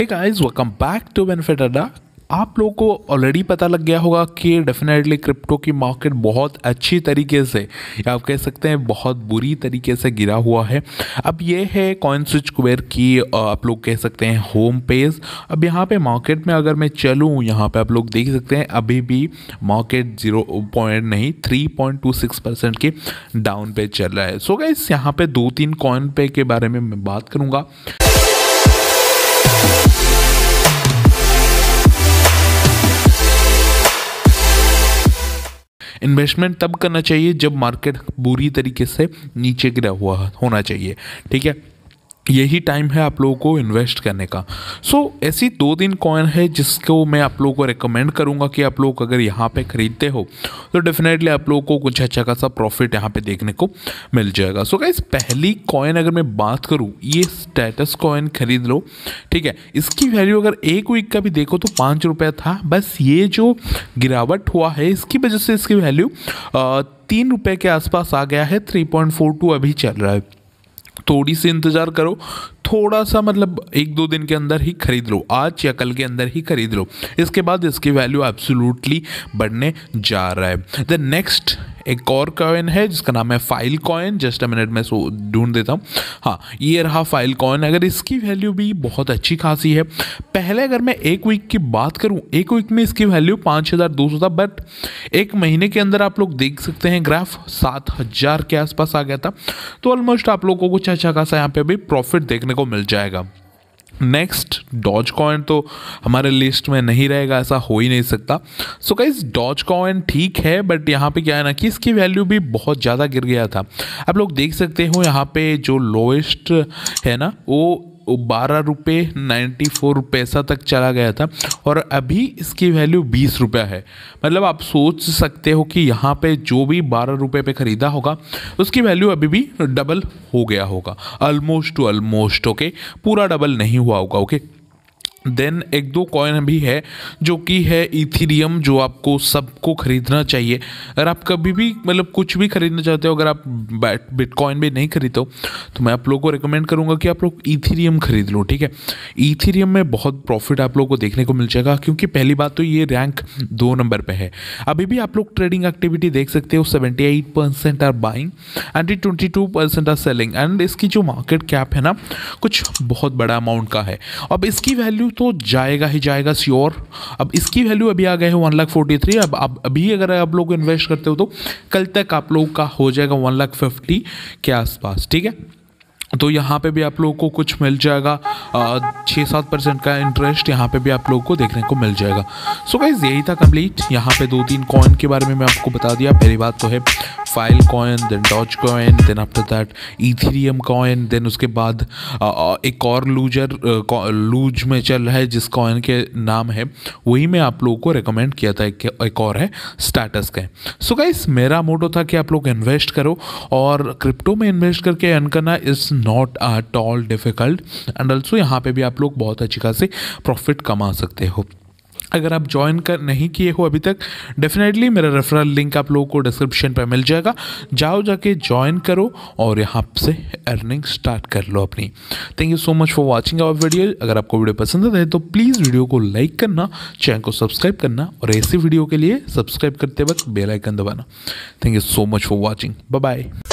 hey guys welcome back to benefit Adda आप लोगों को ऑलरेडी पता लग गया होगा कि डेफिनेटली क्रिप्टो की मार्केट बहुत अच्छी तरीके से या आप कह सकते हैं बहुत बुरी तरीके से गिरा हुआ है अब ये है कॉइन स्विच कुबेर की आप लोग कह सकते हैं होम पेज अब यहाँ पे मार्केट में अगर मैं चलूँ यहाँ पे आप लोग देख सकते हैं अभी भी मार्केट जीरो पॉइंट नहीं three point two six percent के डाउन पे चल रहा है सो so गैस यहाँ पर दो तीन कॉइन पे के बारे में मैं बात करूँगा इन्वेस्टमेंट तब करना चाहिए जब मार्केट बुरी तरीके से नीचे गिरा हुआ होना चाहिए ठीक है यही टाइम है आप लोगों को इन्वेस्ट करने का सो so, ऐसी दो तीन कॉइन है जिसको मैं आप लोगों को रिकमेंड करूंगा कि आप लोग अगर यहाँ पे ख़रीदते हो तो डेफिनेटली आप लोगों को कुछ अच्छा खासा प्रॉफिट यहाँ पे देखने को मिल जाएगा सो so, गाइज पहली कॉइन अगर मैं बात करूँ ये स्टेटस कॉइन ख़रीद लो ठीक है इसकी वैल्यू अगर एक वीक का भी देखो तो पाँच था बस ये जो गिरावट हुआ है इसकी वजह से इसकी वैल्यू तीन रुपये के आसपास आ गया है थ्री पॉइंट फोर टू अभी चल रहा है थोड़ी सी इंतज़ार करो थोड़ा सा मतलब एक दो दिन के अंदर ही खरीद लो आज या कल के अंदर ही खरीद लो इसके बाद इसकी वैल्यू एब्सोल्युटली बढ़ने जा रहा है द नेक्स्ट एक और कॉइन है जिसका नाम है Filecoin just a minute में ढूंढ देता हूँ हाँ ये रहा फाइल कॉइन अगर इसकी वैल्यू भी बहुत अच्छी खासी है पहले अगर मैं एक वीक की बात करूँ एक वीक में इसकी वैल्यू पाँच हज़ार दो सौ था बट एक महीने के अंदर आप लोग देख सकते हैं ग्राफ सात हज़ार के आसपास आ गया था तो ऑलमोस्ट आप लोगों को कुछ अच्छा खासा यहाँ पे भी प्रॉफिट देखने को मिल जाएगा नेक्स्ट डॉज कॉइन तो हमारे लिस्ट में नहीं रहेगा ऐसा हो ही नहीं सकता सो गाइज डॉज कॉइन ठीक है बट यहाँ पे क्या है ना कि इसकी वैल्यू भी बहुत ज़्यादा गिर गया था आप लोग देख सकते हो यहाँ पे जो लोएस्ट है ना वो बारह रुपये नाइन्टी फोर पैसा तक चला गया था और अभी इसकी वैल्यू बीस रुपया है मतलब आप सोच सकते हो कि यहाँ पे जो भी बारह रुपये पे ख़रीदा होगा उसकी वैल्यू अभी भी डबल हो गया होगा अलमोस्ट टू अलमोस्ट ओके पूरा डबल नहीं हुआ होगा ओके देन एक दो कॉइन भी है जो कि है इथीरियम जो आपको सबको खरीदना चाहिए अगर आप कभी भी मतलब कुछ भी खरीदना चाहते हो अगर आप बिटकॉइन भी नहीं खरीदते हो तो मैं आप लोगों को रिकमेंड करूंगा कि आप लोग इथीरियम खरीद लो ठीक है इथीरियम में बहुत प्रॉफिट आप लोगों को देखने को मिल जाएगा क्योंकि पहली बात तो ये रैंक दो नंबर पर है अभी भी आप लोग ट्रेडिंग एक्टिविटी देख सकते हो seventy eight percent are buying and twenty two percent are selling and इसकी जो मार्केट कैप है ना कुछ बहुत बड़ा अमाउंट का है अब इसकी वैल्यू तो जाएगा ही जाएगा श्योर अब इसकी वैल्यू अभी आ गए हैं वन लाख फोर्टी थ्री अब आप अभी अगर आप लोग इन्वेस्ट करते हो तो कल तक आप लोगों का हो जाएगा वन लाख फिफ्टी के आसपास ठीक है तो यहाँ पे भी आप लोगों को कुछ मिल जाएगा छः सात परसेंट का इंटरेस्ट यहाँ पे भी आप लोगों को देखने को मिल जाएगा सो so गाइज यही था कंप्लीट यहाँ पे दो तीन कॉइन के बारे में मैं आपको बता दिया पहली बात तो है Filecoin then Dogecoin then after that Ethereum coin then उसके बाद एक और लूजर लूज में चल रहा है जिस कॉइन के नाम है वही मैं आप लोगों को रिकमेंड किया था एक, एक और है स्टाटस का सो गाइस मेरा मोटो था कि आप लोग इन्वेस्ट करो और क्रिप्टो में इन्वेस्ट करके अर्न करना is not at all difficult and also यहाँ पे भी आप लोग बहुत अच्छी खासी प्रॉफिट कमा सकते हो अगर आप ज्वाइन कर नहीं किए हो अभी तक डेफिनेटली मेरा रेफरल लिंक आप लोगों को डिस्क्रिप्शन पर मिल जाएगा जाओ जाके ज्वाइन करो और यहाँ से अर्निंग स्टार्ट कर लो अपनी thank you so much for watching our video अगर आपको वीडियो पसंद आए तो प्लीज़ वीडियो को लाइक करना चैनल को सब्सक्राइब करना और ऐसी वीडियो के लिए सब्सक्राइब करते वक्त बेलाइकन दबाना thank you so much for watching bye